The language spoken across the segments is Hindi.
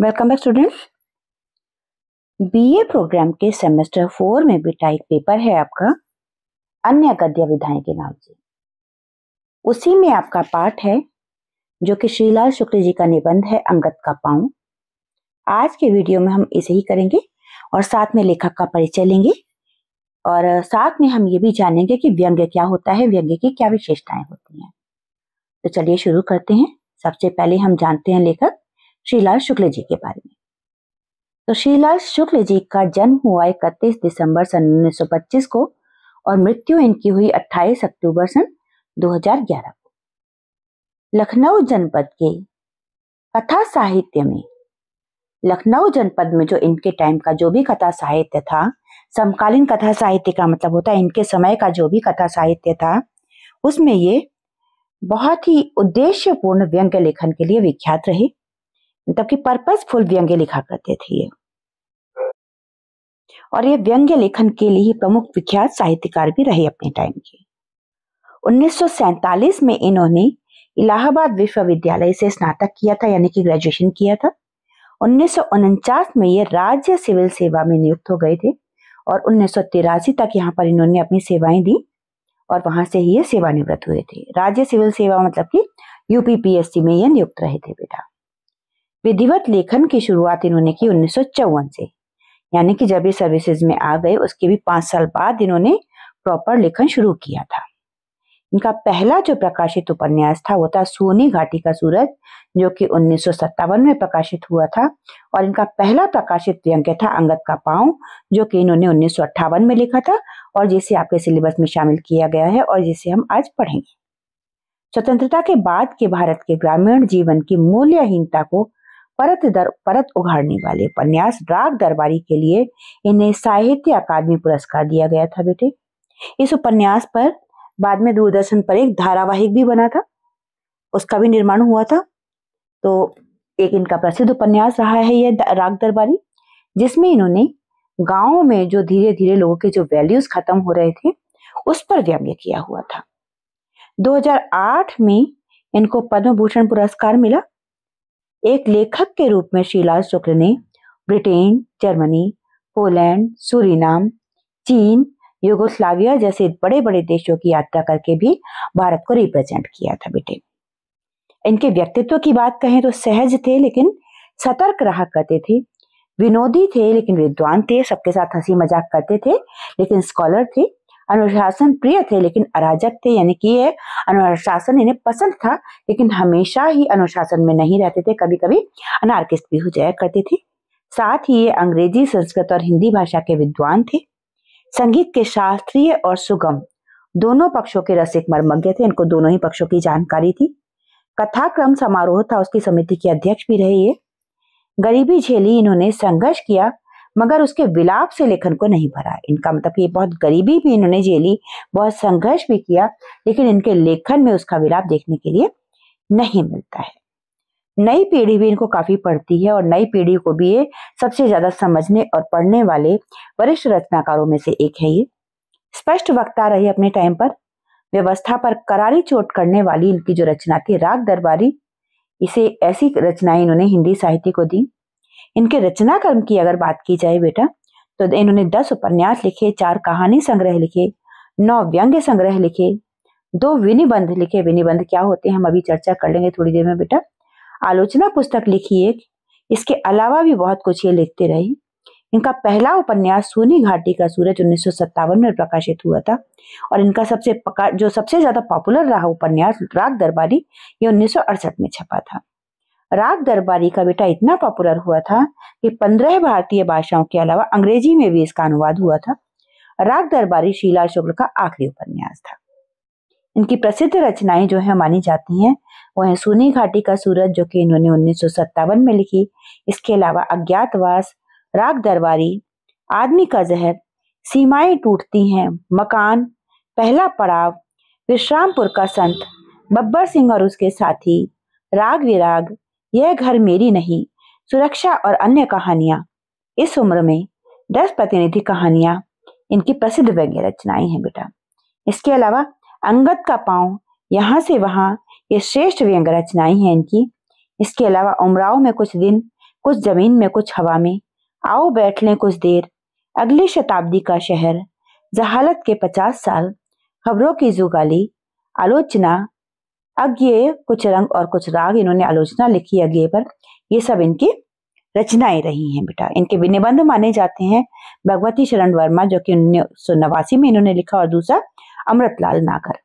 welcome back students BA program के सेमेस्टर फोर में बेटा एक पेपर है आपका अन्य गद्य विधाएं के नाम से उसी में आपका पाठ है जो कि श्रीलाल शुक्ल जी का निबंध है अंगत का पाँव आज के वीडियो में हम इसे ही करेंगे और साथ में लेखक का परिचय लेंगे और साथ में हम ये भी जानेंगे कि व्यंग्य क्या होता है व्यंग्य की क्या विशेषताएं होती हैं तो चलिए शुरू करते हैं सबसे पहले हम जानते हैं लेखक श्रीलाल शुक्ल जी के बारे में तो श्रीलाल शुक्ल जी का जन्म हुआ इकतीस दिसंबर सन उन्नीस को और मृत्यु इनकी हुई 28 अक्टूबर सन 2011 को लखनऊ जनपद के कथा साहित्य में लखनऊ जनपद में जो इनके टाइम का जो भी कथा साहित्य था समकालीन कथा साहित्य का मतलब होता है इनके समय का जो भी कथा साहित्य था उसमें ये बहुत ही उद्देश्यपूर्ण व्यंग्य लेखन के लिए विख्यात रहे मतलब कि पर्पजफुल व्यंग्य लिखा करते थे ये और ये व्यंग्य लेखन के लिए प्रमुख विख्यात साहित्यकार भी रहे अपने टाइम के उन्नीस में इन्होंने इलाहाबाद विश्वविद्यालय से स्नातक किया था यानी कि ग्रेजुएशन किया था उन्नीस में ये राज्य सिविल सेवा में नियुक्त हो गए थे और उन्नीस तक यहाँ पर इन्होंने अपनी सेवाएं दी और वहां से ही ये सेवानिवृत्त हुए थे राज्य सिविल सेवा मतलब कि यूपीपीएससी में ये नियुक्त रहे थे बेटा विधिवत लेखन की शुरुआत इन्होंने की उन्नीस से यानी कि जब ये सर्विसेज में आ गए उसके भी पांच साल बाद इन्होंने प्रॉपर लेखन शुरू किया था इनका पहला जो प्रकाशित उपन्यास था वो था सोनी घाटी का सूरज जो कि उन्नीस में प्रकाशित हुआ था और इनका पहला प्रकाशित व्यंग्य था अंगत का पांव जो कि इन्होंने उन्नीस में लिखा था और जिसे आपके सिलेबस में शामिल किया गया है और जिसे हम आज पढ़ेंगे स्वतंत्रता के बाद के भारत के ग्रामीण जीवन की मूल्यहीनता को परत दर परत उघाड़ने वाले उपन्यास राग दरबारी के लिए इन्हें साहित्य अकादमी पुरस्कार दिया गया था बेटे इस उपन्यास पर बाद में दूरदर्शन पर एक धारावाहिक भी बना था उसका भी निर्माण हुआ था तो एक इनका प्रसिद्ध उपन्यास रहा है यह राग दरबारी जिसमें इन्होंने गाँव में जो धीरे धीरे लोगों के जो वैल्यूज खत्म हो रहे थे उस पर व्यंग्य किया हुआ था 2008 में इनको पद्म भूषण पुरस्कार मिला एक लेखक के रूप में शीला शुक्ल ने ब्रिटेन जर्मनी पोलैंड सूरीनाम चीन युगोस्लाविया जैसे बड़े बड़े देशों की यात्रा करके भी भारत को रिप्रेजेंट किया था बेटे इनके व्यक्तित्व की बात कहें तो सहज थे लेकिन सतर्क रहा करते थे विनोदी थे लेकिन विद्वान थे सबके साथ हंसी मजाक करते थे लेकिन स्कॉलर थे अनुशासन प्रिय थे लेकिन अराजक थे यानी कि ये अनुशासन इन्हें पसंद था लेकिन हमेशा ही अनुशासन में नहीं रहते थे कभी कभी अनार्किस्ट भी हो जाया करते थे साथ ही ये अंग्रेजी संस्कृत और हिंदी भाषा के विद्वान थे संगीत के शास्त्रीय और सुगम दोनों पक्षों के रसिक मर्मज्ञ थे इनको दोनों ही पक्षों की जानकारी थी कथाक्रम समारोह था उसकी समिति के अध्यक्ष भी रहे ये गरीबी झेली इन्होंने संघर्ष किया मगर उसके विलाप से लेखन को नहीं भरा इनका मतलब ये बहुत गरीबी भी इन्होंने झेली बहुत संघर्ष भी किया लेकिन इनके लेखन में उसका विलाप देखने के लिए नहीं मिलता है नई पीढ़ी भी इनको काफी पढ़ती है और नई पीढ़ी को भी ये सबसे ज्यादा समझने और पढ़ने वाले वरिष्ठ रचनाकारों में से एक है ये स्पष्ट वक्ता रही अपने टाइम पर व्यवस्था पर करारी चोट करने वाली इनकी जो रचना थी राग दरबारी इसे ऐसी रचनाएं इन्होंने हिंदी साहित्य को दी इनके रचना कर्म की अगर बात की जाए बेटा तो इन्होंने दस उपन्यास लिखे चार कहानी संग्रह लिखे नौ व्यंग्य संग्रह लिखे दो विनिबंध लिखे विनिबंध क्या होते हैं हम अभी चर्चा कर लेंगे थोड़ी देर में बेटा आलोचना पुस्तक लिखी एक इसके अलावा भी बहुत कुछ ये लिखते रहे इनका पहला उपन्यास सोनी घाटी का सूरज उन्नीस में प्रकाशित हुआ था और इनका सबसे पका जो सबसे ज्यादा पॉपुलर रहा उपन्यास राग दरबारी ये उन्नीस में छपा था राग दरबारी का बेटा इतना पॉपुलर हुआ था कि पंद्रह भारतीय भाषाओं के अलावा अंग्रेजी में भी इसका अनुवाद हुआ था राग दरबारी शीला शुक्ल का आखिरी उपन्यास था इनकी प्रसिद्ध रचनाएं जो है मानी जाती हैं वो है सोनी घाटी का सूरज जो कि इन्होंने उन्नीस में लिखी इसके अलावा अज्ञातवास राग दरबारी आदमी का जहर सीमाएं टूटती हैं मकान पहला पड़ाव विश्रामपुर का संत बब्बर सिंह और उसके साथी राग विराग यह घर मेरी नहीं सुरक्षा और अन्य कहानियां इस उम्र में दस प्रतिनिधि कहानियां इनकी प्रसिद्ध व्यंग्य रचनाएं हैं बेटा इसके अलावा अंगत का पांव यहाँ से वहाँ ये श्रेष्ठ व्यंग रचनाएं हैं इनकी इसके अलावा उमराव में कुछ दिन कुछ जमीन में कुछ हवा में आओ बैठ लें कुछ देर अगली शताब्दी का शहर जहालत के पचास साल खबरों की जुगाली आलोचना अज्ञेय कुछ रंग और कुछ राग इन्होंने आलोचना लिखी अज्ञेय पर ये सब इनकी रचनाएं रही हैं बेटा इनके निबंध माने जाते हैं भगवती शरण वर्मा जो कि उन्नीस नवासी में इन्होंने लिखा और दूसरा अमृतलाल नागर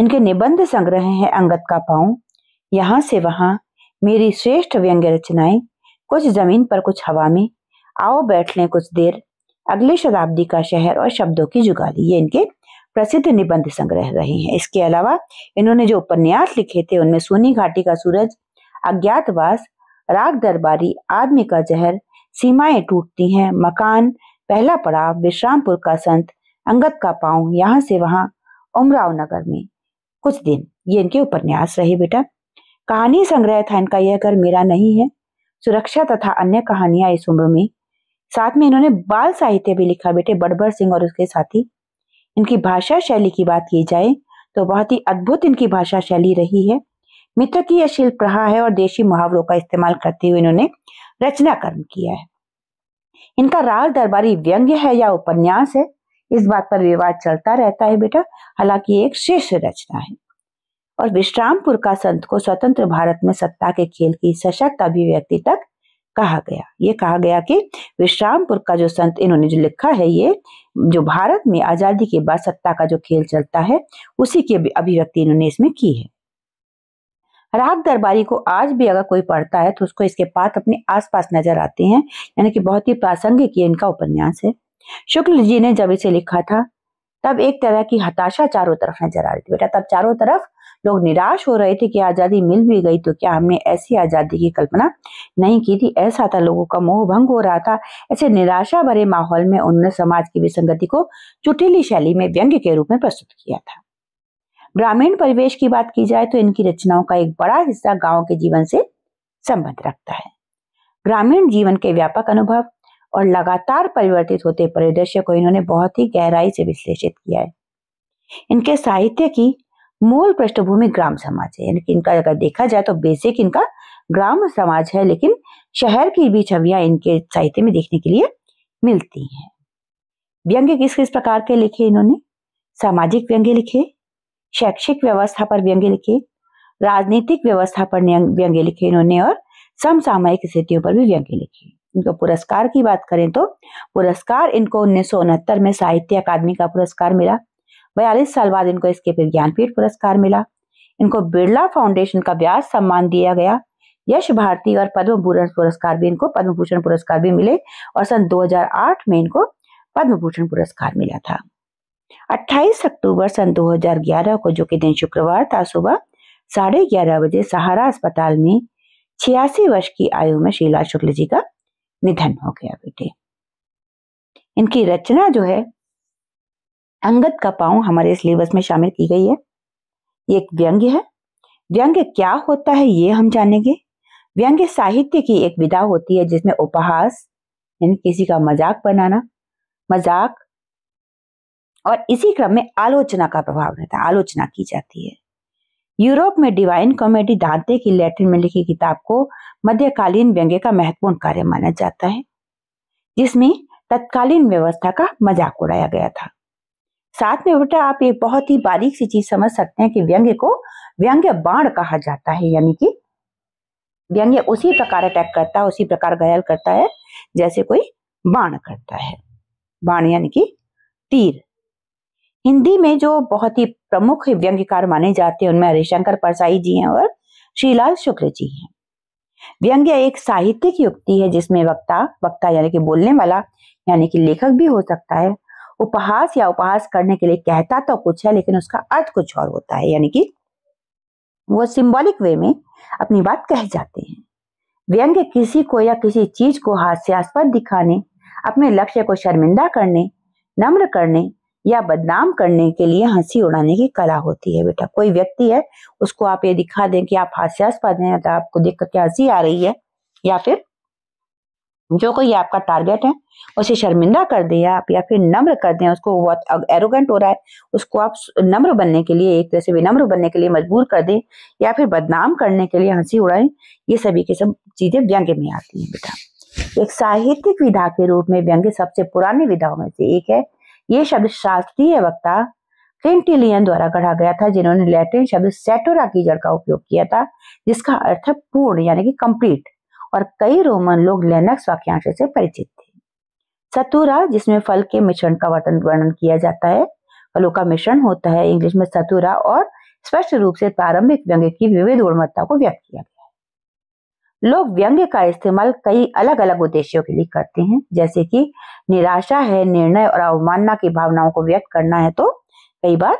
इनके निबंध संग्रह हैं अंगत का पाऊ यहाँ से वहां मेरी श्रेष्ठ व्यंग्य रचनाएं कुछ जमीन पर कुछ हवा में आओ बैठ लें कुछ देर अगले शताब्दी का शहर और शब्दों की जुगाली ये इनके प्रसिद्ध निबंध संग्रह रहे हैं इसके अलावा इन्होंने जो उपन्यास लिखे थे उनमें सोनी घाटी का सूरज अज्ञातवास राग दरबारी आदमी का जहर सीमाएं टूटती हैं मकान पहला पड़ाव विश्रामपुर का संत अंगत का पाँव यहाँ से वहाँ उमराव नगर में कुछ दिन ये इनके उपन्यास रहे बेटा कहानी संग्रह था इनका यह घर मेरा नहीं है सुरक्षा तथा अन्य कहानियां इस उम्र में साथ में इन्होंने बाल साहित्य भी लिखा बेटे बड़बर सिंह और उसके साथी इनकी भाषा शैली की बात की जाए तो बहुत ही अद्भुत इनकी भाषा शैली रही है मित्र की यह शिल्प रहा है और देशी मुहावरों का इस्तेमाल करते हुए इन्होंने रचना कर्म किया है इनका राज दरबारी व्यंग्य है या उपन्यास है इस बात पर विवाद चलता रहता है बेटा हालांकि एक शीर्ष रचना है और विश्रामपुर का संत को स्वतंत्र भारत में सत्ता के खेल की सशक्त अभिव्यक्ति तक कहा गया ये कहा गया कि विश्रामपुर का जो संत इन्होंने जो लिखा है ये जो भारत में आजादी के बाद सत्ता का जो खेल चलता है उसी की अभिव्यक्ति इन्होंने इसमें की है राग दरबारी को आज भी अगर कोई पढ़ता है तो उसको इसके पात अपने आसपास नजर आते हैं यानी कि बहुत ही प्रासंगिक ये इनका उपन्यास है शुक्ल जी ने जब इसे लिखा था तब एक तरह की हताशा चारों तरफ नजर आ रही थी बेटा तब चारों तरफ लोग निराश हो रहे थे कि आज़ादी मिल भी गई तो क्या हमने ऐसी आज़ादी की कल्पना नहीं की थी ऐसा था लोगों का मोह भंग हो रहा था ऐसे निराशा भरे माहौल में उन्होंने समाज की विसंगति को चुटीली शैली में व्यंग्य के रूप में प्रस्तुत किया था ग्रामीण परिवेश की बात की जाए तो इनकी रचनाओं का एक बड़ा हिस्सा गाँव के जीवन से संबंध रखता है ग्रामीण जीवन के व्यापक अनुभव और लगातार परिवर्तित होते परिदृश्य को इन्होंने बहुत ही गहराई से विश्लेषित किया है इनके साहित्य की मूल पृष्ठभूमि ग्राम समाज है यानी कि इनका अगर देखा जाए तो बेसिक इनका ग्राम समाज है लेकिन शहर की भी छवियां इनके साहित्य में देखने के लिए मिलती हैं व्यंग्य किस किस प्रकार के लिखे इन्होंने सामाजिक व्यंग्य लिखे शैक्षिक व्यवस्था पर व्यंग्य लिखे राजनीतिक व्यवस्था पर व्यंग्य लिखे इन्होंने और समसामयिक स्थितियों पर भी व्यंग्य लिखे इनको पुरस्कार की बात करें तो पुरस्कार इनको उन्नीस में साहित्य अकादमी का पुरस्कार मिला बयालीस साल बाद इनको इसके फिर ज्ञानपीठ पुरस्कार मिला इनको बिरला फाउंडेशन का व्यास सम्मान दिया गया यश भारती और पद्म भूषण पुरस्कार भी इनको पद्म भूषण पुरस्कार भी मिले और सन 2008 में इनको पद्म भूषण पुरस्कार मिला था 28 अक्टूबर सन 2011 को जो कि दिन शुक्रवार था सुबह साढ़े ग्यारह बजे सहारा अस्पताल में छियासी वर्ष की आयु में शीला शुक्ल जी का निधन हो गया बेटे इनकी रचना जो है अंगत का पांव हमारे सिलेबस में शामिल की गई है ये एक व्यंग्य है व्यंग्य क्या होता है ये हम जानेंगे व्यंग्य साहित्य की एक विधा होती है जिसमें उपहास यानी किसी का मजाक बनाना मजाक और इसी क्रम में आलोचना का प्रभाव रहता है आलोचना की जाती है यूरोप में डिवाइन कॉमेडी दांते की लैटिन में लिखी किताब को मध्यकालीन व्यंग्य का महत्वपूर्ण कार्य माना जाता है जिसमें तत्कालीन व्यवस्था का मजाक उड़ाया गया था साथ में बेटा आप एक बहुत ही बारीक सी चीज समझ सकते हैं कि व्यंग्य को व्यंग्य बाण कहा जाता है यानी कि व्यंग्य उसी प्रकार अटैक करता है उसी प्रकार घायल करता है जैसे कोई बाण करता है बाण यानी कि तीर हिंदी में जो बहुत ही प्रमुख व्यंग्यकार माने जाते हैं उनमें हरिशंकर परसाई जी हैं और श्रीलाल शुक्ल जी हैं व्यंग्य एक साहित्यिक युक्ति है जिसमें वक्ता वक्ता यानी कि बोलने वाला यानी कि लेखक भी हो सकता है उपहास या उपहास करने के लिए कहता तो कुछ है लेकिन उसका अर्थ कुछ और होता है यानी कि वो सिंबॉलिक वे में अपनी बात कह जाते हैं व्यंग्य किसी को या किसी चीज को हास्यास्पद दिखाने अपने लक्ष्य को शर्मिंदा करने नम्र करने या बदनाम करने के लिए हंसी उड़ाने की कला होती है बेटा कोई व्यक्ति है उसको आप ये दिखा दें कि आप हास्यास्पद हैं तो आपको देख करके हंसी आ रही है या फिर जो कोई आपका टारगेट है उसे शर्मिंदा कर दें आप या फिर नम्र कर दें उसको बहुत एरोगेंट हो रहा है उसको आप नम्र बनने के लिए एक तरह से विनम्र बनने के लिए मजबूर कर दें या फिर बदनाम करने के लिए हंसी उड़ाएं ये सभी के सब चीजें व्यंग्य में आती हैं बेटा एक साहित्यिक विधा के रूप में व्यंग्य सबसे पुरानी विधाओं में से एक है ये शब्द शास्त्रीय वक्ता क्विंटिलियन द्वारा गढ़ा गया था जिन्होंने लैटिन शब्द सेटोरा की जड़ का उपयोग किया था जिसका अर्थ है पूर्ण यानी कि कंप्लीट और कई रोमन लोग लेनक्स वाक्यांश से परिचित थे सतुरा जिसमें फल के मिश्रण का वर्णन किया जाता है फलों का मिश्रण होता है इंग्लिश में सतुरा और स्पष्ट रूप से प्रारंभिक व्यंग्य की विविध गुणवत्ता को व्यक्त किया गया है लोग व्यंग्य का इस्तेमाल कई अलग अलग उद्देश्यों के लिए करते हैं जैसे कि निराशा है निर्णय और अवमानना की भावनाओं को व्यक्त करना है तो कई बार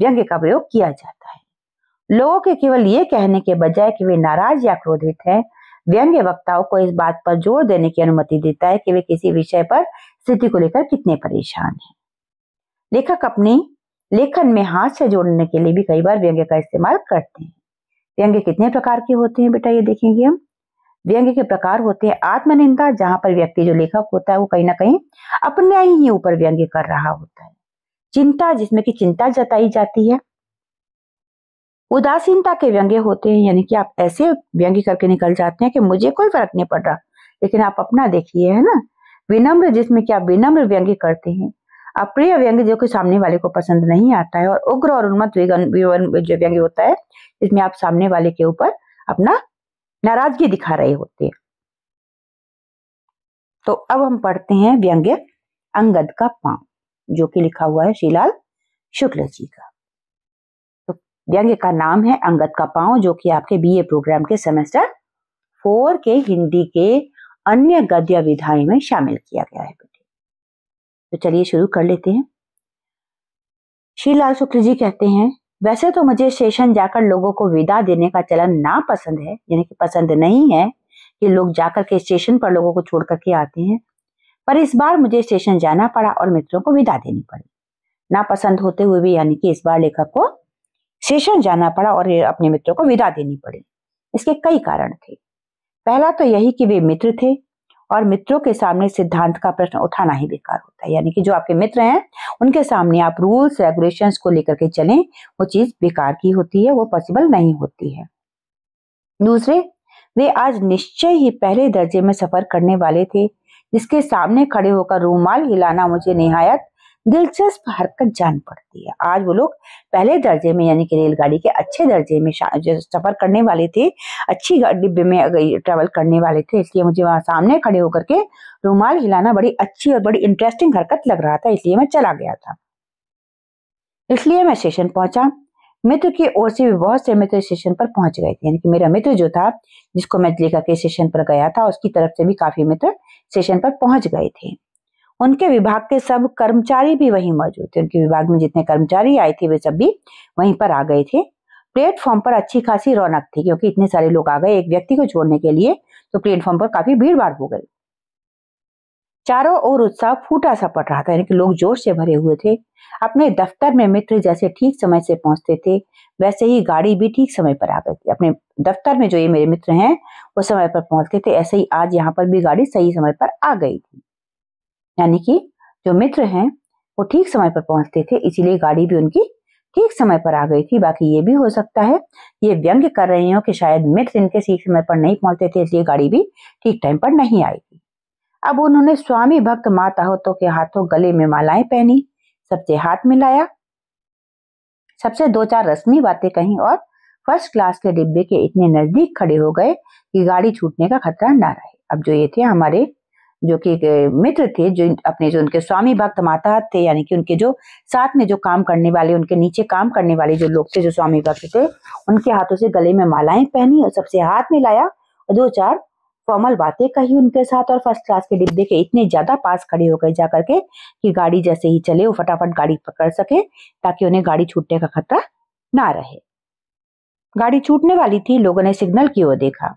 व्यंग्य का प्रयोग किया जाता है लोगों के केवल ये कहने के बजाय कि वे नाराज या क्रोधित हैं व्यंग्य वक्ताओं को इस बात पर जोर देने की अनुमति देता है कि वे किसी विषय पर स्थिति को लेकर कितने परेशान हैं लेखक अपनी लेखन में हाथ से जोड़ने के लिए भी कई बार व्यंग्य का इस्तेमाल करते हैं व्यंग्य कितने प्रकार के होते हैं बेटा ये देखेंगे हम व्यंग्य के प्रकार होते हैं आत्मनिंदा जहां पर व्यक्ति जो लेखक होता है वो कहीं ना कहीं अपने ही ऊपर व्यंग्य कर रहा होता है चिंता जिसमें कि चिंता जताई जाती है उदासीनता के व्यंग्य होते हैं यानी कि आप ऐसे व्यंग्य करके निकल जाते हैं कि मुझे कोई फर्क नहीं पड़ रहा लेकिन आप अपना देखिए है ना विनम्र जिसमें कि आप विनम्र व्यंग्य करते हैं अप्रिय व्यंग्य जो कि सामने वाले को पसंद नहीं आता है और उग्र और उन्मत्त जो व्यंग्य होता है इसमें आप सामने वाले के ऊपर अपना नाराजगी दिखा रहे होते हैं तो अब हम पढ़ते हैं व्यंग्य अंगद का पांव जो कि लिखा हुआ है श्रीलाल शुक्ल जी का व्यंग का नाम है अंगत का पांव जो कि आपके बीए प्रोग्राम के सेमेस्टर फोर के हिंदी के अन्य गद्य विधाई में शामिल किया गया है बेटे तो चलिए शुरू कर लेते हैं श्री लाल शुक्ल जी कहते हैं वैसे तो मुझे स्टेशन जाकर लोगों को विदा देने का चलन ना पसंद है यानी कि पसंद नहीं है कि लोग जाकर के स्टेशन पर लोगों को छोड़ करके आते हैं पर इस बार मुझे स्टेशन जाना पड़ा और मित्रों को विदा देनी पड़ी नापसंद होते हुए भी यानी कि इस बार लेखक को शेषन जाना पड़ा और अपने मित्रों को विदा देनी पड़ी इसके कई कारण थे पहला तो यही कि वे मित्र थे और मित्रों के सामने सिद्धांत का प्रश्न उठाना ही बेकार होता है यानी कि जो आपके मित्र हैं उनके सामने आप रूल्स रेगुलेशन को लेकर के चलें वो चीज बेकार की होती है वो पॉसिबल नहीं होती है दूसरे वे आज निश्चय ही पहले दर्जे में सफर करने वाले थे जिसके सामने खड़े होकर रूमाल हिलाना मुझे निहायत दिलचस्प हरकत जान पड़ती है आज वो लोग पहले दर्जे में यानी कि रेलगाड़ी के अच्छे दर्जे में सफर करने वाले थे अच्छी डिब्बे में ट्रेवल करने वाले थे इसलिए मुझे वहां सामने खड़े होकर के रूमाल हिलाना बड़ी अच्छी और बड़ी इंटरेस्टिंग हरकत लग रहा था इसलिए मैं चला गया था इसलिए मैं स्टेशन पहुंचा मित्र की ओर से भी बहुत से मित्र स्टेशन पर पहुंच गए थे यानी कि मेरा मित्र जो था जिसको मैं लेकर के स्टेशन पर गया था उसकी तरफ से भी काफी मित्र स्टेशन पर पहुंच गए थे उनके विभाग के सब कर्मचारी भी वहीं मौजूद थे उनके विभाग में जितने कर्मचारी आए थे वे सब भी वहीं पर आ गए थे प्लेटफॉर्म पर अच्छी खासी रौनक थी क्योंकि इतने सारे लोग आ गए एक व्यक्ति को छोड़ने के लिए तो प्लेटफॉर्म पर काफी भीड़ भाड़ हो गई चारों ओर उत्साह फूटा सा पड़ रहा था यानी कि लोग जोश से भरे हुए थे अपने दफ्तर में मित्र जैसे ठीक समय से पहुंचते थे वैसे ही गाड़ी भी ठीक समय पर आ गई थी अपने दफ्तर में जो ये मेरे मित्र हैं वो समय पर पहुंचते थे ऐसे ही आज यहाँ पर भी गाड़ी सही समय पर आ गई थी यानी कि जो मित्र हैं वो ठीक समय पर पहुंचते थे इसीलिए गाड़ी भी उनकी ठीक समय पर आ गई थी बाकी ये भी हो सकता है ये व्यंग्य कर रहे हो कि शायद मित्र इनके ठीक समय पर नहीं पहुंचते थे इसलिए गाड़ी भी ठीक टाइम पर नहीं आई थी अब उन्होंने स्वामी भक्त माता होतो के हाथों गले में मालाएं पहनी सबसे हाथ मिलाया सबसे दो चार रस्मी बातें कही और फर्स्ट क्लास के डिब्बे के इतने नजदीक खड़े हो गए कि गाड़ी छूटने का खतरा ना रहे अब जो ये थे हमारे जो कि मित्र थे जो अपने जो उनके स्वामी भक्त माताहत थे यानी कि उनके जो साथ में जो काम करने वाले उनके नीचे काम करने वाले जो लोग थे जो स्वामी भक्त थे उनके हाथों से गले में मालाएं पहनी और सबसे हाथ मिलाया और दो चार फॉर्मल बातें कही उनके साथ और फर्स्ट क्लास के डिब्बे के इतने ज्यादा पास खड़े हो गए जा करके कि गाड़ी जैसे ही चले वो फटाफट गाड़ी पकड़ सके ताकि उन्हें गाड़ी छूटने का खतरा ना रहे गाड़ी छूटने वाली थी लोगों ने सिग्नल की ओर देखा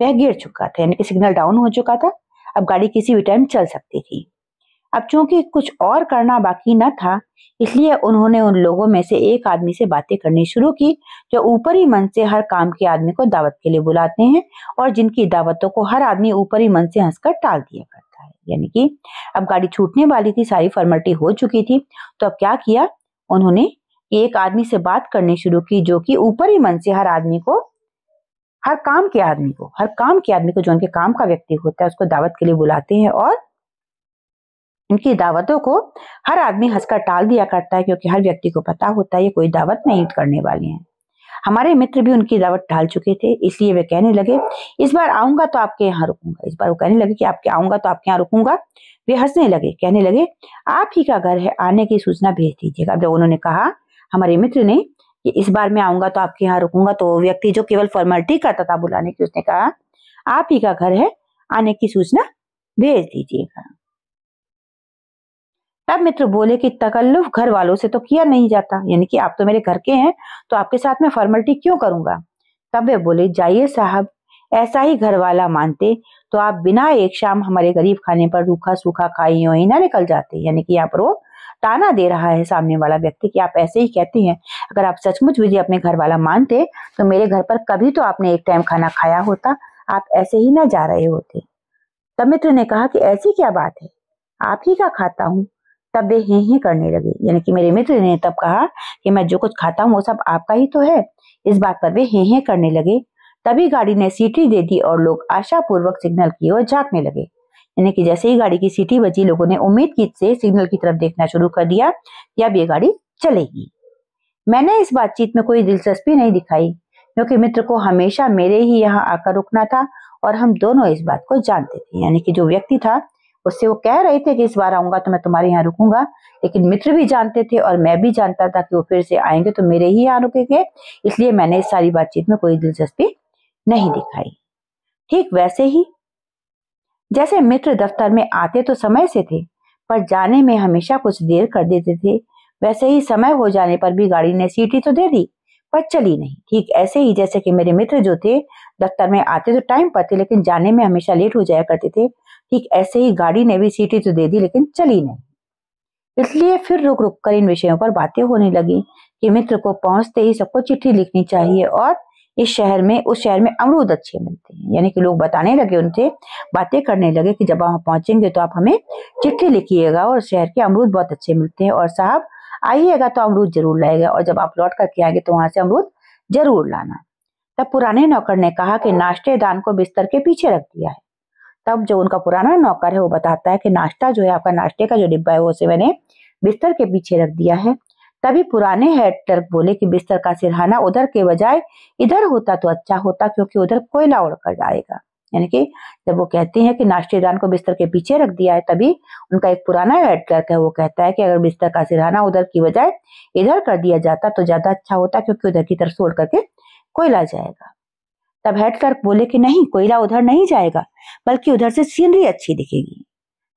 वह गिर चुका था यानी कि सिग्नल डाउन हो चुका था अब गाड़ी किसी भी टाइम चल सकती थी अब चूंकि कुछ और करना बाकी न था इसलिए उन्होंने उन लोगों में से एक आदमी से बातें करनी शुरू की जो ऊपरी मन से हर काम के आदमी को दावत के लिए बुलाते हैं और जिनकी दावतों को हर आदमी ऊपरी मन से हंसकर टाल दिया करता है यानी कि अब गाड़ी छूटने वाली थी सारी फॉर्मेलिटी हो चुकी थी तो अब क्या किया उन्होंने एक आदमी से बात करनी शुरू की जो कि ऊपरी मन से हर आदमी को हर काम के आदमी को हर काम के आदमी को जो उनके काम का व्यक्ति होता है उसको दावत के लिए बुलाते हैं और उनकी दावतों को हर आदमी हंसकर टाल दिया करता है क्योंकि हर व्यक्ति को पता होता है ये कोई दावत नहीं करने वाले हैं हमारे मित्र भी उनकी दावत टाल चुके थे इसलिए वे कहने लगे इस बार आऊंगा तो आपके यहाँ रुकूंगा इस बार वो कहने लगे कि आपके आऊंगा तो आपके यहाँ रुकूंगा वे हंसने लगे कहने लगे आप ही का घर है आने की सूचना भेज दीजिएगा जब उन्होंने कहा हमारे मित्र ने कि इस बार मैं आऊंगा तो आपके यहाँ रुकूंगा तो व्यक्ति जो केवल फॉर्मेलिटी करता था बुलाने की उसने कहा आप ही का घर है आने की सूचना भेज दीजिएगा तब मित्र बोले कि तकल्लुफ घर वालों से तो किया नहीं जाता यानी कि आप तो मेरे घर के हैं तो आपके साथ में फॉर्मेलिटी क्यों करूंगा तब वे बोले जाइए साहब ऐसा ही घर वाला मानते तो आप बिना एक शाम हमारे गरीब खाने पर रूखा सूखा खाई हो ही ना निकल जाते यानी कि यहाँ पर वो ताना दे रहा है सामने वाला व्यक्ति कि आप ऐसे ही कहती हैं अगर आप सचमुच मुझे अपने घर वाला मानते तो मेरे घर पर कभी तो आपने एक टाइम खाना खाया होता आप ऐसे ही ना जा रहे होते तब मित्र ने कहा कि ऐसी क्या बात है आप ही का खाता हूँ तब वे हे हे करने लगे यानी कि मेरे मित्र ने तब कहा कि मैं जो कुछ खाता हूँ वो सब आपका ही तो है इस बात पर वे हे हे करने लगे तभी गाड़ी ने सीटी दे दी और लोग आशापूर्वक सिग्नल की ओर झांकने लगे यानी कि जैसे ही गाड़ी की सीटी बजी लोगों ने उम्मीद की से सिग्नल की तरफ देखना शुरू कर दिया कि अब ये गाड़ी चलेगी मैंने इस बातचीत में कोई दिलचस्पी नहीं दिखाई क्योंकि मित्र को हमेशा मेरे ही यहाँ आकर रुकना था और हम दोनों इस बात को जानते थे यानी कि जो व्यक्ति था उससे वो कह रहे थे कि इस बार आऊंगा तो मैं तुम्हारे यहाँ रुकूंगा लेकिन मित्र भी जानते थे और मैं भी जानता था कि वो फिर से आएंगे तो मेरे ही यहाँ रुकेंगे इसलिए मैंने इस सारी बातचीत में कोई दिलचस्पी नहीं दिखाई ठीक वैसे ही जैसे मित्र दफ्तर में आते तो समय से थे पर जाने में हमेशा कुछ देर कर देते थे वैसे ही समय हो जाने पर भी गाड़ी ने सीटी तो दे दी पर चली नहीं ठीक ऐसे ही जैसे कि मेरे मित्र जो थे दफ्तर में आते तो टाइम पर थे लेकिन जाने में हमेशा लेट हो जाया करते थे ठीक ऐसे ही गाड़ी ने भी सीटी तो दे दी लेकिन चली नहीं इसलिए फिर रुक रुक कर इन विषयों पर बातें होने लगी कि मित्र को पहुंचते ही सबको चिट्ठी लिखनी चाहिए और इस शहर में उस शहर में अमरूद अच्छे मिलते हैं यानी कि लोग बताने लगे उनसे बातें करने लगे कि जब हम पहुंचेंगे तो आप हमें चिट्ठी लिखिएगा और शहर के अमरूद बहुत अच्छे मिलते हैं और साहब आइएगा तो अमरूद जरूर लाएगा और जब आप लौट करके आएंगे तो वहां से अमरूद जरूर लाना तब पुराने नौकर ने कहा कि नाश्ते दान को बिस्तर के पीछे रख दिया है तब जो उनका पुराना नौकर है वो बताता है कि नाश्ता जो है आपका नाश्ते का जो डिब्बा है वो उसे मैंने बिस्तर के पीछे रख दिया है तभी पुराने हेड क्लर्क बोले कि बिस्तर का सिरहाना उधर के बजाय इधर होता तो अच्छा होता क्योंकि उधर कोयला कर जाएगा यानी कि जब वो कहते हैं कि नाश्तेदान को बिस्तर के पीछे रख दिया है तभी उनका एक पुराना हेड क्लर्क है वो कहता है कि अगर बिस्तर का सिरहाना उधर की बजाय इधर कर दिया जाता तो ज्यादा अच्छा होता क्योंकि उधर की तरफ उड़ करके कोयला जाएगा तब हेड क्लर्क बोले कि नहीं कोयला उधर नहीं जाएगा बल्कि उधर से सीनरी अच्छी दिखेगी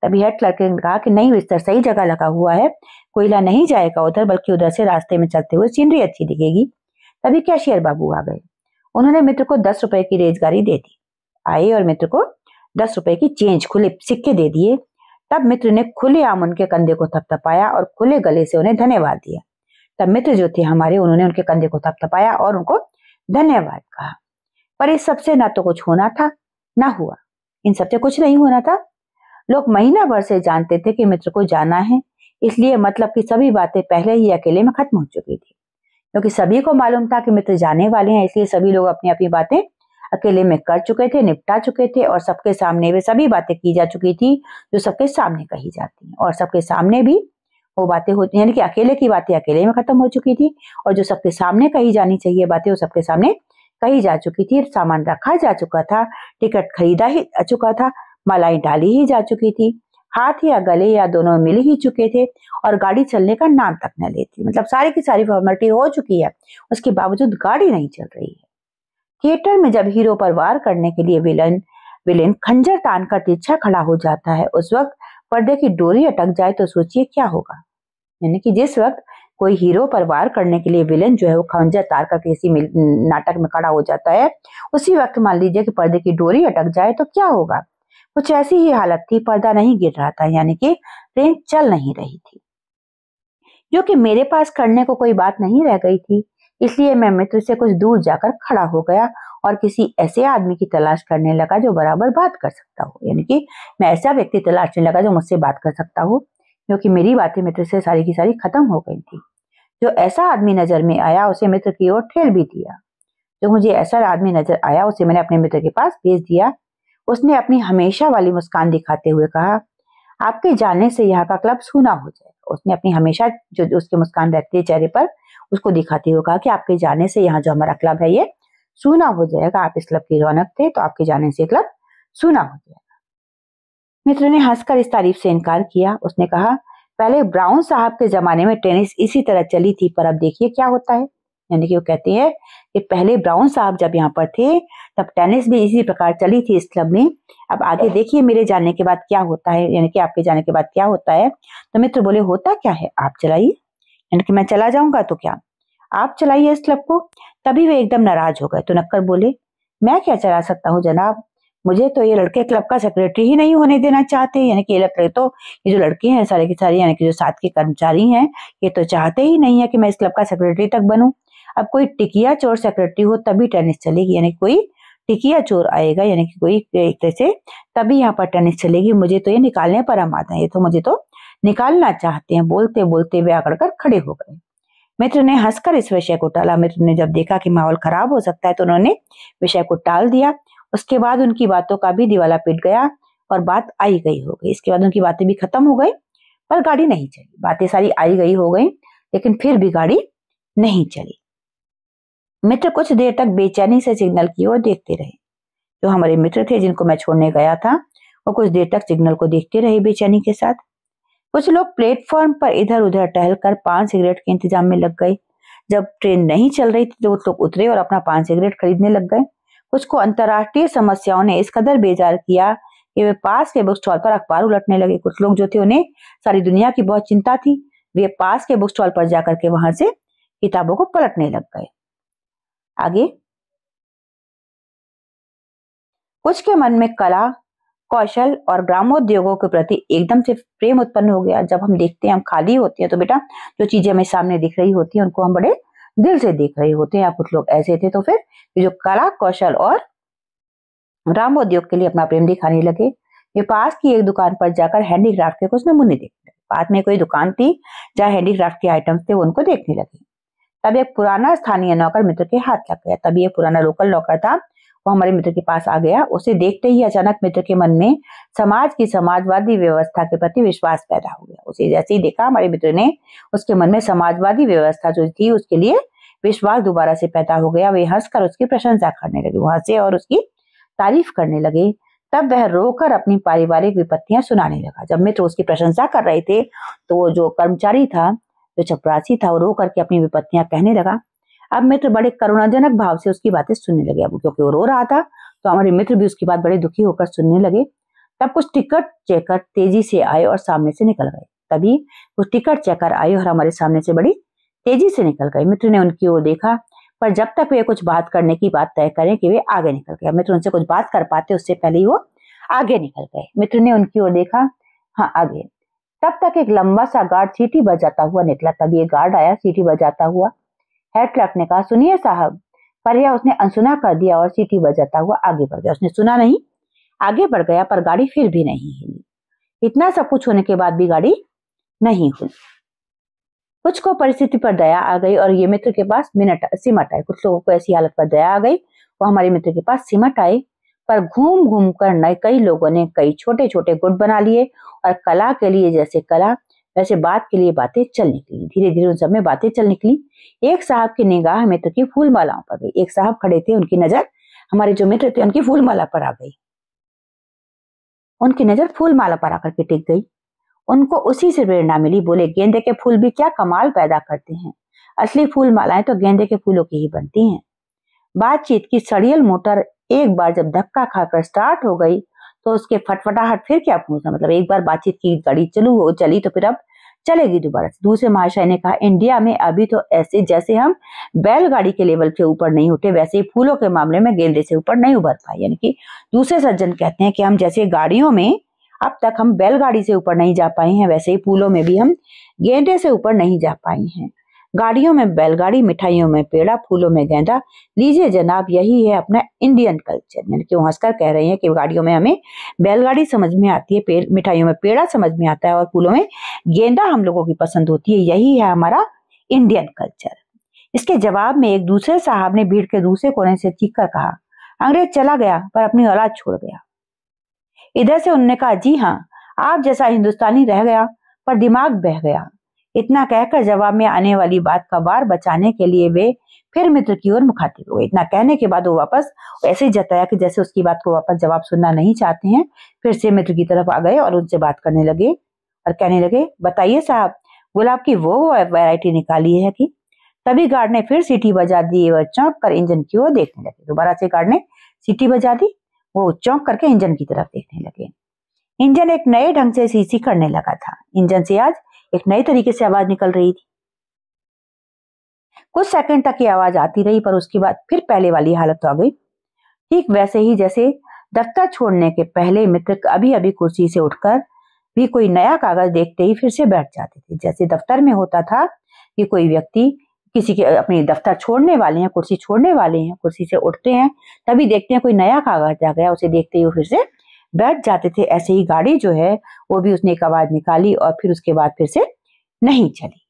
तभी हेड क्लर्क ने कहा कि नहीं बिस्तर सही जगह लगा हुआ है कोयला नहीं जाएगा उधर बल्कि उधर से रास्ते में चलते हुए सीनरी अच्छी दिखेगी तभी कैशियर बाबू आ गए उन्होंने मित्र को दस रुपए की रेजगारी दे दी आए और मित्र को दस रुपए की चेंज खुले सिक्के दे दिए तब मित्र ने खुले आम उनके कंधे को थपथपाया और खुले गले से उन्हें धन्यवाद दिया तब मित्र जो थे हमारे उन्होंने उनके कंधे को थपथपाया और उनको धन्यवाद कहा पर इस सबसे ना तो कुछ होना था ना हुआ इन सबसे कुछ नहीं होना था लोग महीना भर से जानते थे कि मित्र को जाना है इसलिए मतलब कि सभी बातें पहले ही अकेले में खत्म हो चुकी थी क्योंकि सभी को मालूम था कि मित्र जाने वाले हैं इसलिए सभी लोग अपनी अपनी बातें अकेले में कर चुके थे निपटा चुके थे और सबके सामने वे सभी बातें की जा चुकी थी जो सबके सामने कही जाती हैं और सबके सामने भी वो बातें होती यानी कि अकेले की बातें अकेले में खत्म हो चुकी थी और जो सबके सामने कही जानी चाहिए बातें वो सबके सामने कही जा चुकी थी सामान रखा जा चुका था टिकट खरीदा ही जा चुका था मलाई डाली ही जा चुकी थी हाथ या गले या दोनों मिल ही चुके थे और गाड़ी चलने का नाम तक न लेती मतलब सारी की सारी फॉर्मेलिटी हो चुकी है उसके बावजूद गाड़ी नहीं चल रही है थिएटर में जब हीरो पर वार करने के लिए विलन विलेन खंजर तान कर तिरछा खड़ा हो जाता है उस वक्त पर्दे की डोरी अटक जाए तो सोचिए क्या होगा यानी कि जिस वक्त कोई हीरो पर वार करने के लिए विलेन जो है वो खंजर तार कर किसी नाटक में खड़ा हो जाता है उसी वक्त मान लीजिए कि पर्दे की डोरी अटक जाए तो क्या होगा कुछ ऐसी ही हालत थी पर्दा नहीं गिर रहा था यानी कि ट्रेन चल नहीं रही थी जो कि मेरे पास करने को कोई बात नहीं रह गई थी इसलिए मैं मित्र से कुछ दूर जाकर खड़ा हो गया और किसी ऐसे आदमी की तलाश करने लगा जो बराबर बात कर सकता हो यानी कि मैं ऐसा व्यक्ति तलाशने लगा जो मुझसे बात कर सकता हो क्योंकि मेरी बातें मित्र से सारी की सारी खत्म हो गई थी जो ऐसा आदमी नजर में आया उसे मित्र की ओर ठेल भी दिया जो मुझे ऐसा आदमी नजर आया उसे मैंने अपने मित्र के पास भेज दिया उसने अपनी हमेशा वाली मुस्कान दिखाते हुए कहा आपके जाने से यहाँ का क्लब सूना हो जाएगा उसने अपनी हमेशा जो उसकी मुस्कान रहती है चेहरे पर उसको दिखाते हुए कहा कि आपके जाने से यहाँ जो हमारा क्लब है ये सूना हो जाएगा आप इस क्लब की रौनक थे तो आपके जाने से क्लब सूना हो जाएगा मित्र ने हंसकर इस तारीफ से इनकार किया उसने कहा पहले ब्राउन साहब के जमाने में टेनिस इसी तरह चली थी पर अब देखिए क्या होता है यानी कि वो कहती है कि पहले ब्राउन साहब जब यहाँ पर थे तब टेनिस भी इसी प्रकार चली थी इस क्लब में अब आगे देखिए मेरे जाने के बाद क्या होता है यानी कि आपके जाने के बाद क्या होता है तो मित्र बोले होता क्या है आप चलाइए यानी कि मैं चला जाऊंगा तो क्या आप चलाइए इस क्लब को तभी वे एकदम नाराज हो गए तो नक्कर बोले मैं क्या चला सकता हूँ जनाब मुझे तो ये लड़के क्लब का सेक्रेटरी ही नहीं होने देना चाहते यानी कि ये लड़के तो ये जो लड़के हैं सारे के सारे यानी कि जो साथ के कर्मचारी हैं ये तो चाहते ही नहीं है कि मैं इस क्लब का सेक्रेटरी तक बनूं अब कोई टिकिया चोर सेक्रेटरी हो तभी टेनिस चलेगी यानी कोई टिकिया चोर आएगा यानी कि कोई एक तरह से तभी यहाँ पर टेनिस चलेगी मुझे तो ये निकालने पर हम आते हैं ये तो मुझे तो निकालना चाहते हैं बोलते बोलते वे आकड़ कर खड़े हो गए मित्र ने हंसकर इस विषय को टाला मित्र ने जब देखा कि माहौल खराब हो सकता है तो उन्होंने विषय को टाल दिया उसके बाद उनकी बातों का भी दिवाला पिट गया और बात आई गई हो गई इसके बाद उनकी बातें भी खत्म हो गई पर गाड़ी नहीं चली बातें सारी आई गई हो गई लेकिन फिर भी गाड़ी नहीं चली मित्र कुछ देर तक बेचैनी से सिग्नल की ओर देखते रहे जो हमारे मित्र थे जिनको मैं छोड़ने गया था वो कुछ देर तक सिग्नल को देखते रहे बेचैनी के साथ कुछ लोग प्लेटफॉर्म पर इधर उधर टहलकर पान सिगरेट के इंतजाम में लग गए जब ट्रेन नहीं चल रही थी तो वो लोग उतरे और अपना पान सिगरेट खरीदने लग गए कुछ को अंतर्राष्ट्रीय समस्याओं ने इस कदर बेजार किया कि वे पास के बुक स्टॉल पर अखबार उलटने लगे कुछ लोग जो थे उन्हें सारी दुनिया की बहुत चिंता थी वे पास के बुक स्टॉल पर जाकर के वहां से किताबों को पलटने लग गए आगे कुछ के मन में कला कौशल और ग्रामोद्योगों के प्रति एकदम से प्रेम उत्पन्न हो गया जब हम देखते हैं हम खाली होते हैं तो बेटा जो चीजें हमें सामने दिख रही होती हैं उनको हम बड़े दिल से देख रहे होते हैं या कुछ लोग ऐसे थे तो फिर जो कला कौशल और ग्रामोद्योग के लिए अपना प्रेम दिखाने लगे ये पास की एक दुकान पर जाकर हैंडीक्राफ्ट के कुछ नमूने देखने लगे बाद में कोई दुकान थी जहाँ हैंडीक्राफ्ट के आइटम्स थे उनको देखने लगे तब एक पुराना स्थानीय नौकर मित्र के हाथ लग गया तभी एक पुराना लोकल नौकर था वो हमारे मित्र के पास आ गया उसे देखते ही अचानक मित्र के मन में समाज की समाजवादी व्यवस्था के प्रति विश्वास पैदा हो गया उसे जैसे ही देखा हमारे मित्र ने उसके मन में समाजवादी व्यवस्था जो थी उसके लिए विश्वास दोबारा से पैदा हो गया वे हंसकर उसकी प्रशंसा करने लगे वहां से और उसकी तारीफ करने लगे तब वह रोकर अपनी पारिवारिक विपत्तियां सुनाने लगा जब मित्र उसकी प्रशंसा कर रहे थे तो वो जो कर्मचारी था जो चपरासी था वो रो करके अपनी विपत्तियां कहने लगा अब मित्र बड़े करुणाजनक भाव से उसकी बातें सुनने लगे अब क्योंकि वो रो रहा था तो हमारे मित्र भी उसकी बात बड़े दुखी होकर सुनने लगे तब कुछ टिकट चेकर तेजी से आए और सामने से निकल गए तभी कुछ टिकट चेकर आए और हमारे सामने से बड़ी तेजी से निकल गए मित्र ने उनकी ओर देखा पर जब तक वे कुछ बात करने की बात तय करें कि वे आगे निकल गए मित्र उनसे कुछ बात कर पाते उससे पहले ही वो आगे निकल गए मित्र ने उनकी ओर देखा हाँ आगे तब तक एक लंबा सा गार्ड सीटी बजाता हुआ निकला तब ये गार्ड आया सीटी बजाता हुआ हेड क्लर्क ने कहा सुनिए साहब पर यह उसने अनसुना कर दिया और सीटी बजाता हुआ आगे बढ़ गया उसने सुना नहीं आगे बढ़ गया पर गाड़ी फिर भी नहीं हिली इतना सब कुछ होने के बाद भी गाड़ी नहीं हुई कुछ को परिस्थिति पर दया आ गई और ये मित्र के पास मिनट सिमट आए कुछ लोगों को ऐसी हालत पर दया आ गई वो हमारे मित्र के पास सिमट आए पर घूम घूम कर नए कई लोगों ने कई छोटे छोटे गुट बना लिए और कला के लिए जैसे कला वैसे बात के लिए बातें चल निकली धीरे धीरे उन सब में बातें चल निकली एक साहब की निगाह मित्र की फूल मालाओं पर गई एक साहब खड़े थे उनकी नजर हमारे जो मित्र थे उनकी फूल माला पर आ गई उनकी नजर फूल माला पर आकर के टिक गई उनको उसी से प्रेरणा मिली बोले गेंदे के फूल भी क्या कमाल पैदा करते हैं असली फूल मालाएं तो गेंदे के फूलों की ही बनती हैं बातचीत की सड़ियल मोटर एक बार जब धक्का खाकर स्टार्ट हो गई तो उसके फटफटाहट फिर क्या पूछना मतलब एक बार बातचीत की गाड़ी चलू हो चली तो फिर अब चलेगी दोबारा से दूसरे महाशय ने कहा इंडिया में अभी तो ऐसे जैसे हम बैलगाड़ी के लेवल के ऊपर नहीं उठे वैसे ही फूलों के मामले में गेंदे से ऊपर नहीं उभर पाए यानी कि दूसरे सज्जन कहते हैं कि हम जैसे गाड़ियों में अब तक हम बैलगाड़ी से ऊपर नहीं जा पाए हैं वैसे ही फूलों में भी हम गेंदे से ऊपर नहीं जा पाए हैं गाड़ियों में बैलगाड़ी मिठाइयों में पेड़ा फूलों में गेंदा लीजिए जनाब यही है अपना इंडियन कल्चर यानी कि वो हंसकर कह रहे हैं कि गाड़ियों में हमें बैलगाड़ी समझ में आती है मिठाइयों में पेड़ा समझ में आता है और फूलों में गेंदा हम लोगों की पसंद होती है यही है हमारा इंडियन कल्चर इसके जवाब में एक दूसरे साहब ने भीड़ के दूसरे कोने से चीख कर कहा अंग्रेज चला गया पर अपनी औलाद छोड़ गया इधर से उन्होंने कहा जी हाँ आप जैसा हिंदुस्तानी रह गया पर दिमाग बह गया इतना कहकर जवाब में आने वाली बात का वार बचाने के लिए वे फिर मित्र की ओर मुखातिब हुए इतना कहने के बाद वो वापस ऐसे ही जताया कि जैसे उसकी बात को वापस जवाब सुनना नहीं चाहते हैं फिर से मित्र की तरफ आ गए और उनसे बात करने लगे और कहने लगे बताइए साहब गुलाब की वो वैरायटी निकाली है कि तभी गार्ड ने फिर सीटी बजा दी और चौंक कर इंजन की ओर देखने लगे दोबारा से गार्ड ने सीटी बजा दी वो चौंक करके इंजन की तरफ देखने लगे इंजन एक नए ढंग से सीसी करने लगा था इंजन से आज एक नए तरीके से आवाज निकल रही थी कुछ सेकंड तक ये आवाज आती रही पर उसके बाद फिर पहले वाली हालत आ गई ठीक वैसे ही जैसे दफ्तर छोड़ने के पहले मित्र अभी अभी कुर्सी से उठकर भी कोई नया कागज देखते ही फिर से बैठ जाते थे जैसे दफ्तर में होता था कि कोई व्यक्ति किसी के अपने दफ्तर छोड़ने वाले हैं कुर्सी छोड़ने वाले हैं कुर्सी से उठते हैं तभी देखते हैं कोई नया कागज आ गया उसे देखते ही वो फिर से बैठ जाते थे ऐसे ही गाड़ी जो है वो भी उसने एक आवाज निकाली और फिर उसके बाद फिर से नहीं चली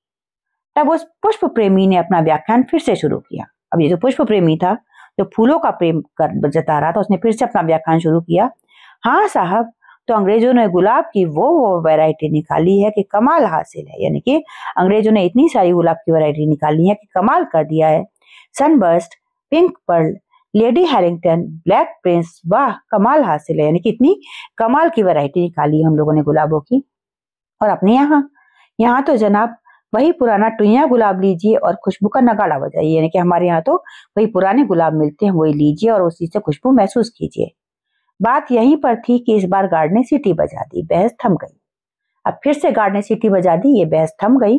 तब उस पुष्प प्रेमी ने अपना व्याख्यान फिर से शुरू किया अब ये जो पुष्प प्रेमी था जो फूलों का प्रेम कर जता रहा था उसने फिर से अपना व्याख्यान शुरू किया हाँ साहब तो अंग्रेजों ने गुलाब की वो वो वैरायटी निकाली है कि कमाल हासिल है यानी कि अंग्रेजों ने इतनी सारी गुलाब की वैरायटी निकाली है कि कमाल कर दिया है Sunburst pink pearl lady Harrington black prince वाह कमाल हासिल है यानी कि इतनी कमाल की वैरायटी निकाली हम लोगों ने गुलाबों की और अपने यहाँ यहाँ तो जनाब वही पुराना टुइया गुलाब लीजिए और खुशबू का नगाड़ा बजाइए यानी कि हमारे यहाँ तो वही पुराने गुलाब मिलते हैं वही लीजिए और उसी से खुशबू महसूस कीजिए बात यहीं पर थी कि इस बार गार्ड ने सीटी बजा दी बहस थम गई अब फिर से गार्ड ने सीटी बजा दी ये बहस थम गई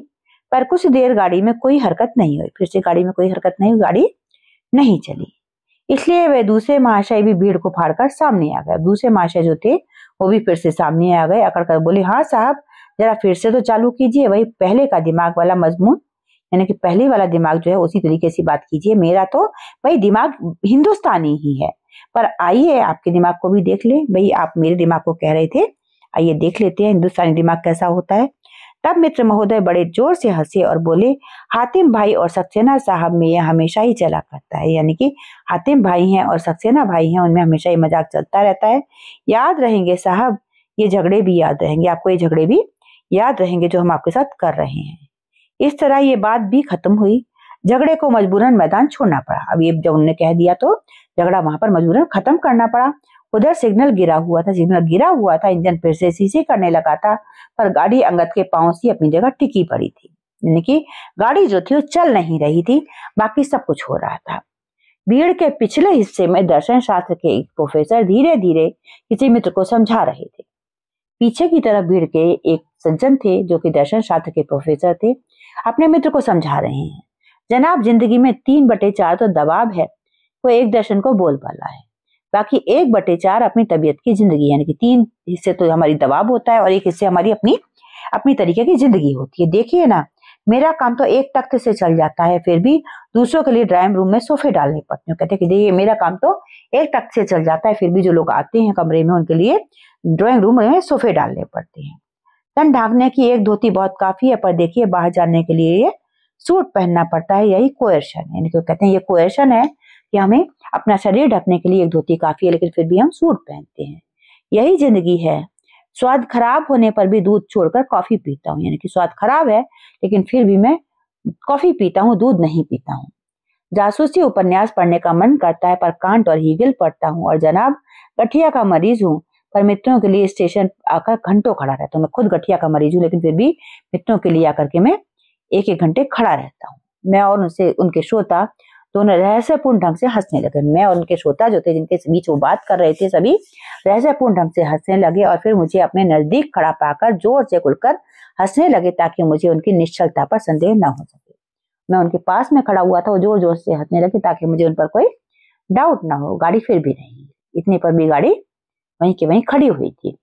पर कुछ देर गाड़ी में कोई हरकत नहीं हुई फिर से गाड़ी में कोई हरकत नहीं हुई गाड़ी नहीं चली इसलिए वे दूसरे महाशय भी भीड़ को फाड़कर सामने आ गए दूसरे महाशय जो थे वो भी फिर से सामने आ गए अकड़ कर बोले हाँ साहब जरा फिर से तो चालू कीजिए वही पहले का दिमाग वाला मजमून यानी कि पहले वाला दिमाग जो है उसी तरीके से बात कीजिए मेरा तो भाई दिमाग हिंदुस्तानी ही है पर आइए आपके दिमाग को भी देख ले भाई आप मेरे दिमाग को कह रहे थे आइए देख लेते हैं हिंदुस्तानी दिमाग कैसा होता है तब मित्र महोदय बड़े जोर से हंसे और बोले हातिम भाई और सक्सेना साहब में यह हमेशा ही चला करता है यानी कि हातिम भाई हैं और सक्सेना भाई हैं उनमें हमेशा ही मजाक चलता रहता है याद रहेंगे साहब ये झगड़े भी याद रहेंगे आपको ये झगड़े भी याद रहेंगे जो हम आपके साथ कर रहे हैं इस तरह ये बात भी खत्म हुई झगड़े को मजबूरन मैदान छोड़ना पड़ा अब ये जब उन्होंने कह दिया तो झगड़ा वहां पर मजबूरन खत्म करना पड़ा उधर सिग्नल गिरा हुआ था सिग्नल गिरा हुआ था इंजन फिर से सीसी करने लगा था पर गाड़ी अंगत के पांव से अपनी जगह टिकी पड़ी थी यानी कि गाड़ी जो थी वो चल नहीं रही थी बाकी सब कुछ हो रहा था भीड़ के पिछले हिस्से में दर्शन शास्त्र के एक प्रोफेसर धीरे धीरे किसी मित्र को समझा रहे थे पीछे की तरफ भीड़ के एक सज्जन थे जो कि दर्शन शास्त्र के प्रोफेसर थे अपने मित्र को समझा रहे हैं जनाब जिंदगी में तीन बटे चार तो दबाव है वो एक दर्शन को बोल पाला है बाकी एक बटे चार अपनी तबीयत की जिंदगी यानी कि तीन हिस्से तो हमारी दबाव होता है और एक हिस्से हमारी अपनी अपनी तरीके की जिंदगी होती है देखिए ना मेरा काम तो एक तख्त से चल जाता है फिर भी दूसरों के लिए ड्राइंग रूम में सोफे डालने पड़ते हैं कहते हैं कि देखिए मेरा काम तो एक तख्त से चल जाता है फिर भी जो लोग आते हैं कमरे में उनके लिए ड्राइंग रूम में सोफे डालने पड़ते हैं तन ढांकने की एक धोती बहुत काफी है पर देखिए बाहर जाने के लिए ये सूट पहनना पड़ता है यही कोयर्शन है कि कहते हैं ये कोयर्शन है कि हमें अपना शरीर ढकने के लिए एक धोती काफी है लेकिन फिर भी हम सूट पहनते हैं यही जिंदगी है स्वाद खराब होने पर भी दूध छोड़कर कॉफी पीता हूँ यानी कि स्वाद खराब है लेकिन फिर भी मैं कॉफी पीता हूँ दूध नहीं पीता हूँ जासूसी उपन्यास पढ़ने का मन करता है पर कांट और हीगिल पढ़ता हूँ और जनाब गठिया का मरीज हूँ पर मित्रों के लिए स्टेशन आकर घंटों खड़ा रहता हूँ मैं खुद गठिया का मरीज हूँ लेकिन फिर भी मित्रों के लिए आकर के मैं एक एक घंटे खड़ा रहता हूँ मैं और उनसे उनके श्रोता दोनों तो रहस्यपूर्ण ढंग से हंसने लगे मैं और उनके श्रोता जो थे जिनके बीच वो बात कर रहे थे सभी रहस्यपूर्ण ढंग से हंसने लगे और फिर मुझे अपने नजदीक खड़ा पाकर जोर से खुलकर हंसने लगे ताकि मुझे उनकी निश्चलता पर संदेह न हो सके मैं उनके पास में खड़ा हुआ था वो जोर जोर से हंसने लगे ताकि मुझे उन पर कोई डाउट ना हो गाड़ी फिर भी नहीं इतने पर भी गाड़ी वहीं के वहीं खड़ी हुई थी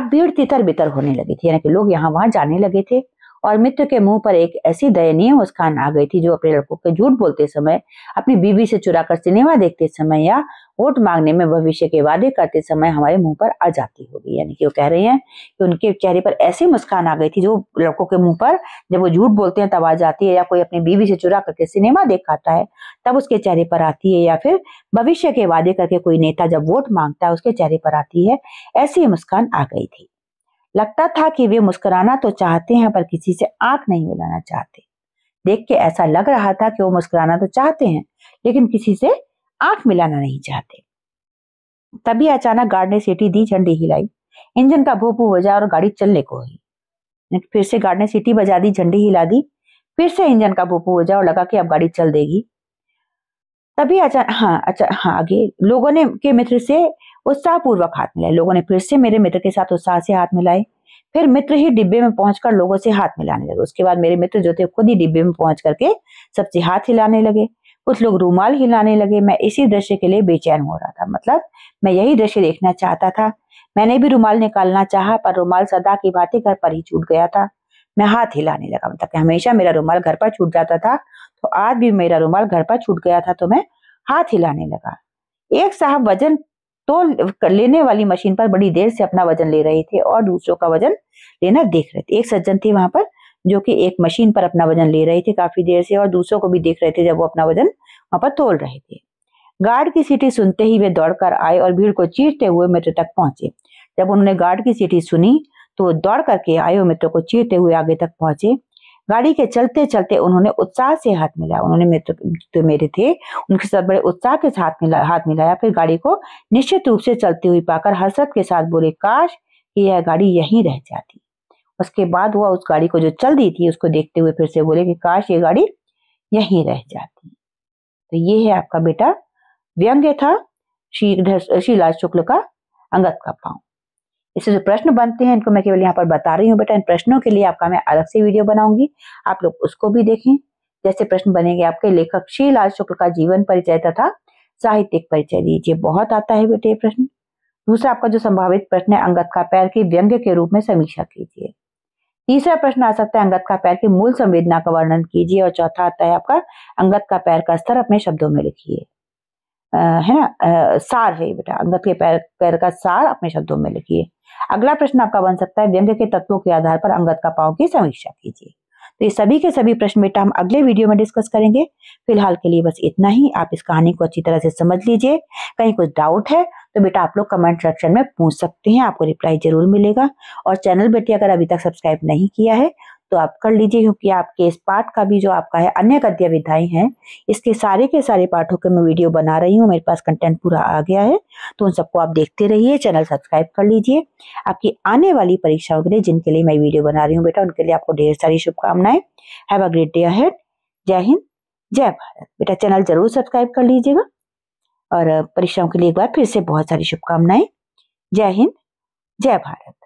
अब भीड़ तितर बितर होने लगी थी यानी कि लोग यहाँ वहां जाने लगे थे और मित्र के मुंह पर एक ऐसी दयनीय मुस्कान आ गई थी जो अपने लड़कों के झूठ बोलते समय अपनी बीवी से चुरा कर सिनेमा देखते समय या वोट मांगने में भविष्य के वादे करते समय हमारे मुंह पर आ जाती होगी यानी कि वो कह रहे हैं कि उनके चेहरे पर ऐसी मुस्कान आ गई थी जो लड़कों के मुंह पर जब वो झूठ बोलते हैं तब आ जाती है या कोई अपनी बीवी से चुरा करके सिनेमा देखाता है तब उसके चेहरे पर आती है या फिर भविष्य के वादे करके कोई नेता जब वोट मांगता है उसके चेहरे पर आती है ऐसी मुस्कान आ गई थी लगता था कि वे मुस्कुराना तो चाहते हैं पर किसी से आंख नहीं मिलाना चाहते देख के ऐसा लग रहा था कि वो मुस्कुराना तो चाहते हैं लेकिन किसी से आंख मिलाना नहीं चाहते तभी अचानक गार्ड ने सीटी दी झंडी हिलाई इंजन का भोपू बजा और गाड़ी चलने को हुई फिर से गार्ड ने सीटी बजा दी झंडी हिला दी फिर से इंजन का भोपू बजा और लगा कि अब गाड़ी चल देगी तभी अचानक हाँ अच्छा हाँ आगे लोगों ने के मित्र से उत्साह पूर्वक हाथ मिलाए लोगों ने फिर से मेरे मित्र के साथ उत्साह से हाथ मिलाए फिर मित्र ही डिब्बे में पहुंचकर लोगों से हाथ मिलाने लगे उसके बाद मेरे मित्र जो थे खुद ही डिब्बे में पहुंच करके सबसे हाथ हिलाने लगे कुछ लोग रूमाल हिलाने लगे मैं इसी दृश्य के लिए बेचैन हो रहा था मतलब मैं यही दृश्य देखना चाहता था मैंने भी रूमाल निकालना चाहा पर रूमाल सदा की बातें घर पर ही छूट गया था मैं हाथ हिलाने लगा मतलब हमेशा मेरा रूमाल घर पर छूट जाता था तो आज भी मेरा रूमाल घर पर छूट गया था तो मैं हाथ हिलाने लगा एक साहब वजन तो लेने वाली मशीन पर बड़ी देर से अपना वजन ले रहे थे और दूसरों का वजन लेना देख रहे थे एक सज्जन थे वहां पर जो कि एक मशीन पर अपना वजन ले रहे थे काफी देर से और दूसरों को भी देख रहे थे जब वो अपना वजन वहां पर तोल रहे थे गार्ड की सीटी सुनते ही वे दौड़कर आए और भीड़ को चीरते हुए मित्र तक पहुंचे जब उन्होंने गार्ड की सीटी सुनी तो दौड़ करके आयो मित्रों को चीरते हुए आगे तक पहुंचे गाड़ी के चलते चलते उन्होंने उत्साह से हाथ मिलाया उन्होंने मित्र तो, तो मेरे थे उनके साथ बड़े उत्साह के साथ मिला हाथ मिलाया फिर गाड़ी को निश्चित रूप से चलती हुई पाकर हसरत के साथ बोले काश कि यह गाड़ी यहीं रह जाती उसके बाद वह उस गाड़ी को जो चल दी थी उसको देखते हुए फिर से बोले कि काश ये गाड़ी यहीं रह जाती तो ये है आपका बेटा व्यंग्य था श्री शीलाज शुक्ल का अंगत का पाँव इससे जो प्रश्न बनते हैं इनको मैं केवल यहाँ पर बता रही हूँ बेटा इन प्रश्नों के लिए आपका मैं अलग से वीडियो बनाऊंगी आप लोग उसको भी देखें जैसे प्रश्न बनेंगे आपके लेखक श्री लाल शुक्ल का जीवन परिचय तथा साहित्यिक परिचय दीजिए बहुत आता है बेटे प्रश्न दूसरा आपका जो संभावित प्रश्न है अंगत का पैर की व्यंग्य के रूप में समीक्षा कीजिए तीसरा प्रश्न आ सकता है अंगत का पैर की मूल संवेदना का वर्णन कीजिए और चौथा आता है आपका अंगत का पैर का स्तर अपने शब्दों में लिखिए है ना आ, सार है बेटा अंगत के पैर पैर का सार अपने शब्दों में लिखिए अगला प्रश्न आपका बन सकता है व्यंग्य के तत्वों के आधार पर अंगत का पाव की समीक्षा कीजिए तो ये सभी के सभी प्रश्न बेटा हम अगले वीडियो में डिस्कस करेंगे फिलहाल के लिए बस इतना ही आप इस कहानी को अच्छी तरह से समझ लीजिए कहीं कुछ डाउट है तो बेटा आप लोग कमेंट सेक्शन में पूछ सकते हैं आपको रिप्लाई जरूर मिलेगा और चैनल बेटी अगर अभी तक सब्सक्राइब नहीं किया है तो आप कर लीजिए क्योंकि आपके इस पाठ का भी जो आपका है अन्य गद्य विधाएं हैं इसके सारे के सारे पाठों के मैं वीडियो बना रही हूँ मेरे पास कंटेंट पूरा आ गया है तो उन सबको आप देखते रहिए चैनल सब्सक्राइब कर लीजिए आपकी आने वाली परीक्षाओं के लिए जिनके लिए मैं वीडियो बना रही हूँ बेटा उनके लिए आपको ढेर सारी शुभकामनाएं have a great day ahead जय हिंद जय भारत बेटा चैनल जरूर सब्सक्राइब कर लीजिएगा और परीक्षाओं के लिए एक बार फिर से बहुत सारी शुभकामनाएं जय हिंद जय भारत